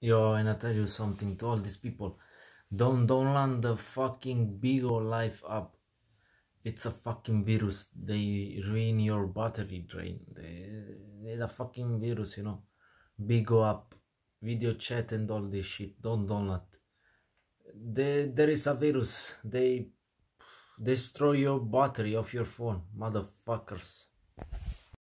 Yo, and I tell you something to all these people. Don't don't land the fucking Bigo life up. It's a fucking virus. They ruin your battery drain. They, it's a fucking virus, you know. Bigo up, video chat and all this shit. Don't download. They, there is a virus. They destroy your battery of your phone, motherfuckers.